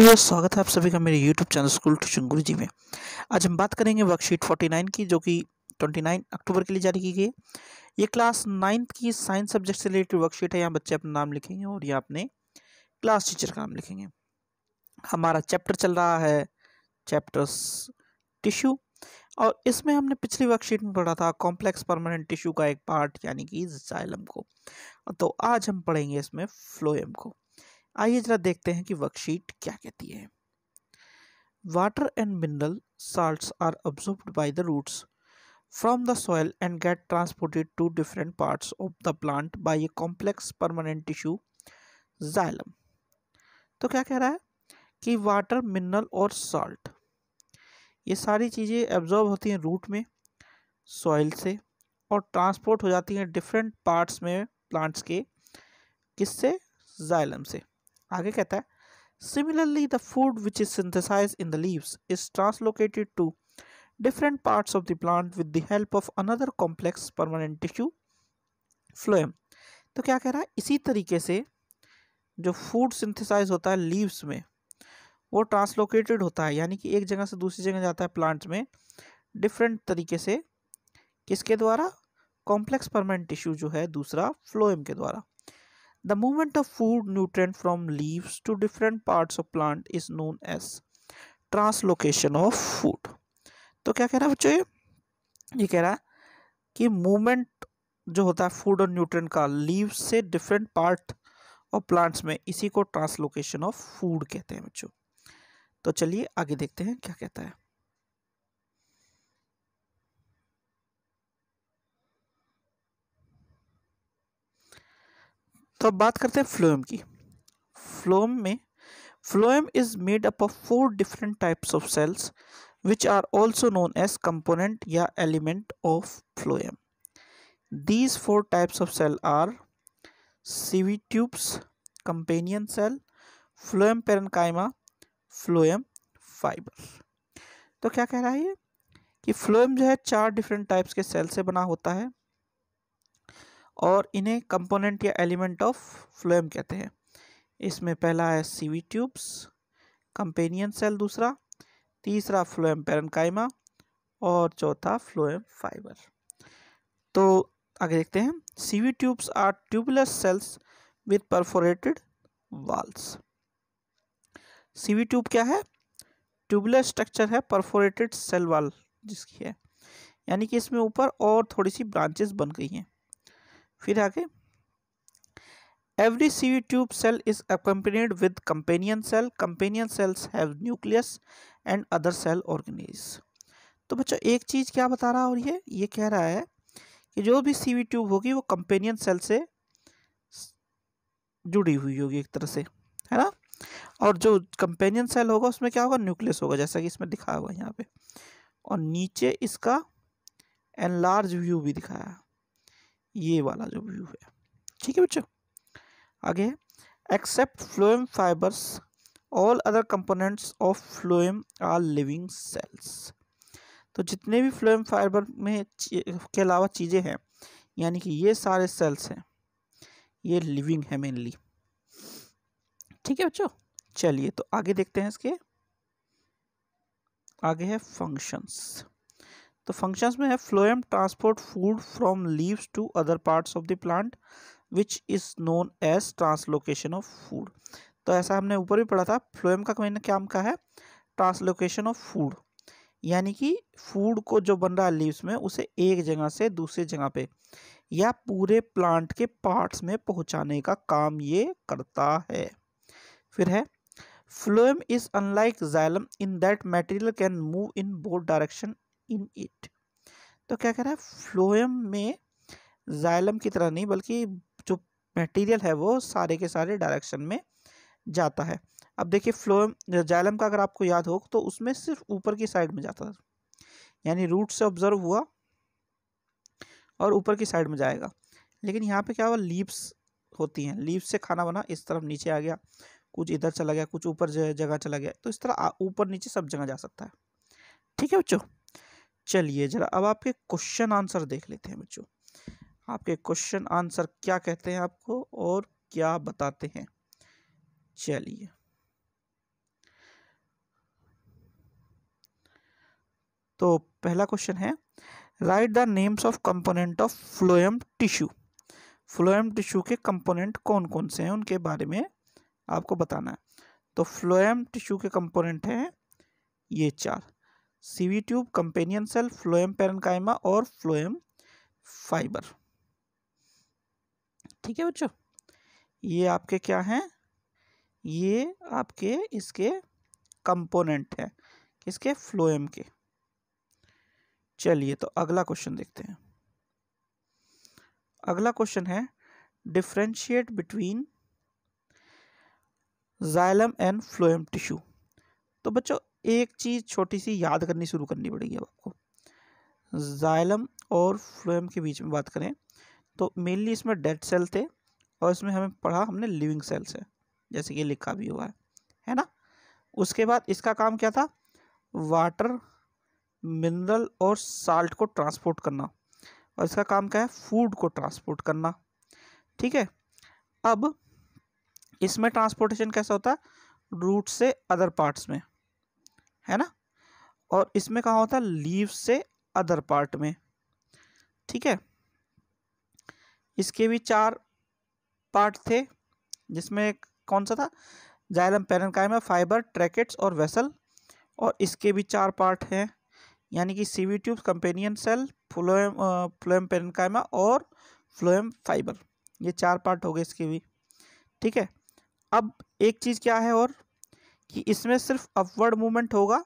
दोस्तों स्वागत है आप सभी का मेरे YouTube चैनल स्कूल टूशन गुरु जी में आज हम बात करेंगे वर्कशीट 49 की जो कि 29 अक्टूबर के लिए जारी की गई है ये क्लास नाइन्थ की साइंस सब्जेक्ट से रिलेटेड वर्कशीट है यहाँ बच्चे अपना नाम लिखेंगे और यहाँ अपने क्लास टीचर का नाम लिखेंगे हमारा चैप्टर चल रहा है चैप्टर्स टिश्यू और इसमें हमने पिछली वर्कशीट में पढ़ा था कॉम्प्लेक्स परमानेंट टिश्यू का एक पार्ट यानी कि जायलम को तो आज हम पढ़ेंगे इसमें फ्लोएम को आइए जरा देखते हैं कि वर्कशीट क्या कहती है water and mineral salts are absorbed by the roots from the soil and get transported to different parts of the plant by a complex permanent tissue xylem तो क्या कह रहा है कि वाटर मिनरल और सॉल्ट ये सारी चीज़ें एब्जॉर्ब होती हैं रूट में सॉइल से और ट्रांसपोर्ट हो जाती हैं डिफरेंट पार्ट्स में प्लांट्स के किससे जाइलम से आगे कहता है similarly the food which is synthesised in the leaves is translocated to different parts of the plant with the help of another complex permanent tissue phloem तो क्या कह रहा है इसी तरीके से जो फूड सिंथेसाइज होता है लीव्स में वो ट्रांसलोकेटेड होता है यानी कि एक जगह से दूसरी जगह जाता है प्लांट्स में डिफरेंट तरीके से किसके द्वारा कॉम्प्लेक्स परमानेंट टिश्यू जो है दूसरा फ्लोएम के द्वारा The movement of food nutrient from leaves to different parts of plant is known as translocation of food तो क्या कह रहा है बच्चों ये ये कह रहा है कि मूवमेंट जो होता है फूड और न्यूट्रिएंट का लीव से डिफरेंट पार्ट ऑफ प्लांट्स में इसी को ट्रांसलोकेशन ऑफ फूड कहते हैं बच्चों तो चलिए आगे देखते हैं क्या कहता है तो अब बात करते हैं फ्लोएम की फ्लोएम में phloem is made up of four different types of cells which are also known as component या element of phloem these four types of cell are sieve tubes companion cell phloem parenchyma phloem fibre तो क्या कह रहा है ये कि phloem जो है चार डिफरेंट टाइप्स के सेल से बना होता है और इन्हें कंपोनेंट या एलिमेंट ऑफ फ्लोएम कहते हैं इसमें पहला है सीवी ट्यूब्स कंपेनियन सेल दूसरा तीसरा फ्लोएम पेरनकाइमा और चौथा फ्लोएम फाइबर तो आगे देखते हैं sieve tubes are tubeless cells with perforated walls sieve tube क्या है ट्यूबलेस स्ट्रक्चर है परफोरेटेड सेल वाल जिसकी है यानी कि इसमें ऊपर और थोड़ी सी ब्रांचेस बन गई हैं फिर आगे every sieve tube cell is accompanied with companion cell companion cells have nucleus and other cell organelles तो बच्चों एक चीज़ क्या बता रहा है और ये ये कह रहा है कि जो भी सी ट्यूब होगी वो कंपेनियन सेल से जुड़ी हुई होगी एक तरह से है ना और जो कंपेनियन सेल होगा उसमें क्या होगा न्यूक्लियस होगा जैसा कि इसमें दिखाया हुआ है यहाँ पे और नीचे इसका एनलार्ज व्यू भी दिखाया ये वाला जो व्यू है ठीक है बच्चों आगे except phloem fibres all other components of phloem are living cells तो जितने भी फ्लोएम फाइबर में के अलावा चीज़ें हैं यानी कि ये सारे सेल्स हैं ये लिविंग है मेनली ठीक है बच्चों चलिए तो आगे देखते हैं इसके आगे है फंक्शंस तो फंक्शंस में है phloem transport food from leaves to other parts of the plant which is known as translocation of food तो ऐसा हमने ऊपर भी पढ़ा था फ्लोएम का मैंने क्या का है ट्रांसलोकेशन ऑफ फूड यानी कि फूड को जो बन रहा है लीव्स में उसे एक जगह से दूसरी जगह पे या पूरे प्लांट के पार्ट्स में पहुंचाने का काम ये करता है फिर है phloem is unlike xylem in that material can move in both direction in it तो क्या कह रहा है फ्लोएम में जाइलम की तरह नहीं बल्कि जो मटेरियल है वो सारे के सारे डायरेक्शन में जाता है अब देखिए फ्लोएम जाइलम का अगर आपको याद हो तो उसमें सिर्फ ऊपर की साइड में जाता था यानी रूट से ऑब्जर्व हुआ और ऊपर की साइड में जाएगा लेकिन यहाँ पे क्या हुआ लीव्स होती हैं लीव्स से खाना बना इस तरफ नीचे आ गया कुछ इधर चला गया कुछ ऊपर जगह चला गया तो इस तरह ऊपर नीचे सब जगह जा सकता है ठीक है बच्चों चलिए जरा अब आपके क्वेश्चन आंसर देख लेते हैं बच्चों आपके क्वेश्चन आंसर क्या कहते हैं आपको और क्या बताते हैं चलिए तो पहला क्वेश्चन है write the names of component of phloem tissue phloem tissue के कंपोनेंट कौन कौन से हैं उनके बारे में आपको बताना है तो फ्लोएम टिश्यू के कंपोनेंट हैं ये चार sieve tube companion cell phloem parenchyma और फ्लोएम फाइबर ठीक है बच्चों ये आपके क्या हैं ये आपके इसके कंपोनेंट हैं किसके फ्लोएम के चलिए तो अगला क्वेश्चन देखते हैं अगला क्वेश्चन है differentiate between xylem and phloem tissue तो बच्चों एक चीज़ छोटी सी याद करनी शुरू करनी पड़ेगी अब आपको जाइलम और फ्लोएम के बीच में बात करें तो मेनली इसमें डेड सेल थे और इसमें हमें पढ़ा हमने लिविंग सेल्स है जैसे कि लिखा भी हुआ है है ना उसके बाद इसका काम क्या था वाटर मिनरल और साल्ट को ट्रांसपोर्ट करना और इसका काम क्या है फूड को ट्रांसपोर्ट करना ठीक है अब इसमें ट्रांसपोर्टेशन कैसा होता है रूट से अदर पार्ट्स में है ना और इसमें कहा होता है लीव से अदर पार्ट में ठीक है इसके भी चार पार्ट थे जिसमें कौन सा था जाइलम में फाइबर ट्रैकेट्स और वेसल और इसके भी चार पार्ट हैं यानी कि sieve tube companion cell phloem phloem parenchyma और फ्लोएम फाइबर ये चार पार्ट हो गए इसके भी ठीक है अब एक चीज़ क्या है और कि इसमें सिर्फ अपवर्ड मूवमेंट होगा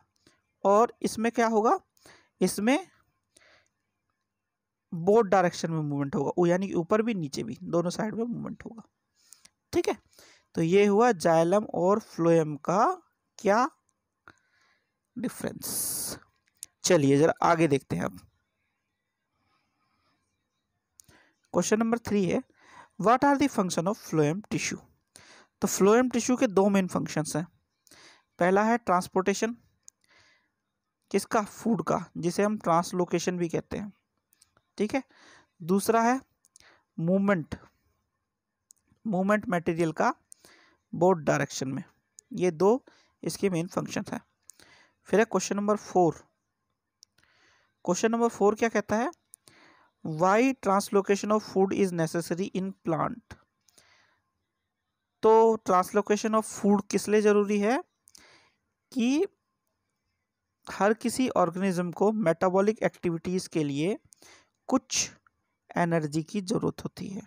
और इसमें क्या होगा इसमें बोर्ड डायरेक्शन में मूवमेंट होगा यानी कि ऊपर भी नीचे भी दोनों साइड में मूवमेंट होगा ठीक है तो ये हुआ जाइलम और फ्लोएम का क्या डिफरेंस चलिए जरा आगे देखते हैं अब क्वेश्चन नंबर थ्री है what are the function of phloem tissue तो फ्लोएम टिश्यू के दो मेन फंक्शंस हैं पहला है ट्रांसपोर्टेशन किसका फूड का जिसे हम ट्रांसलोकेशन भी कहते हैं ठीक है दूसरा है मूवमेंट मूवमेंट मटेरियल का बोर्ड डायरेक्शन में ये दो इसके मेन फंक्शन है फिर है question number four question number four क्या कहता है why translocation of food is necessary in plant तो ट्रांसलोकेशन ऑफ फूड किस लिए ज़रूरी है कि हर किसी ऑर्गेनिज्म को मेटाबॉलिक एक्टिविटीज़ के लिए कुछ एनर्जी की ज़रूरत होती है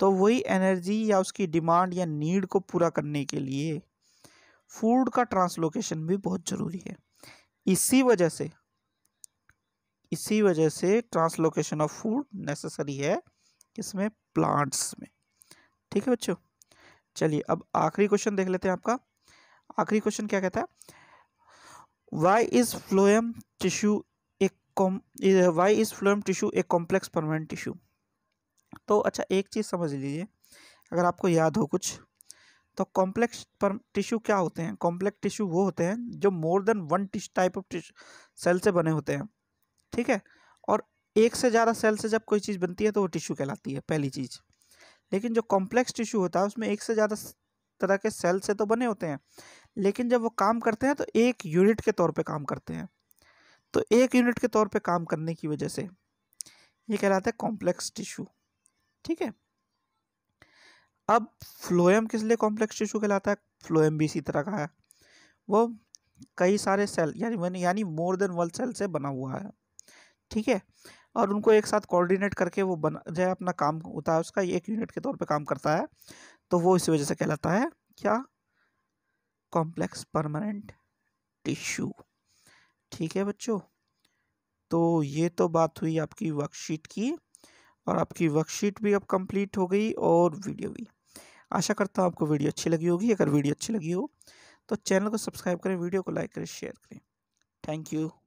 तो वही एनर्जी या उसकी डिमांड या नीड को पूरा करने के लिए फूड का ट्रांसलोकेशन भी बहुत ज़रूरी है इसी वजह से इसी वजह से ट्रांसलोकेशन ऑफ फूड नेसेसरी है किसमें प्लांट्स में ठीक है बच्चों चलिए अब आखिरी क्वेश्चन देख लेते हैं आपका आखिरी क्वेश्चन क्या कहता है वाई इज फ्लोएम टिश्यू एक com why is phloem tissue a complex permanent tissue तो अच्छा एक चीज़ समझ लीजिए अगर आपको याद हो कुछ तो कॉम्प्लेक्स पर टिश्यू क्या होते हैं कॉम्प्लेक्स टिश्यू वो होते हैं जो more than one type of cell से बने होते हैं ठीक है और एक से ज़्यादा सेल से जब कोई चीज़ बनती है तो वो टिश्यू कहलाती है पहली चीज़ लेकिन जो कॉम्प्लेक्स टिश्यू होता है उसमें एक से ज़्यादा तरह के सेल से तो बने होते हैं लेकिन जब वो काम करते हैं तो एक यूनिट के तौर पे काम करते हैं तो एक यूनिट के तौर पे काम करने की वजह से ये कहलाता है कॉम्प्लेक्स टिश्यू ठीक है अब फ्लोएम किस लिए कॉम्प्लेक्स टिश्यू कहलाता है फ्लोएम भी इसी तरह का है वो कई सारे सेल यानी यानी मोर देन वन सेल से बना हुआ है ठीक है और उनको एक साथ कोऑर्डिनेट करके वो बना जो है अपना काम होता है उसका एक यूनिट के तौर पे काम करता है तो वो इस वजह से कहलाता है क्या कॉम्प्लेक्स परमानेंट टिश्यू ठीक है बच्चों तो ये तो बात हुई आपकी वर्कशीट की और आपकी वर्कशीट भी अब कंप्लीट हो गई और वीडियो भी आशा करता हूँ आपको वीडियो अच्छी लगी होगी अगर वीडियो अच्छी लगी हो तो चैनल को सब्सक्राइब करें वीडियो को लाइक करें शेयर करें थैंक यू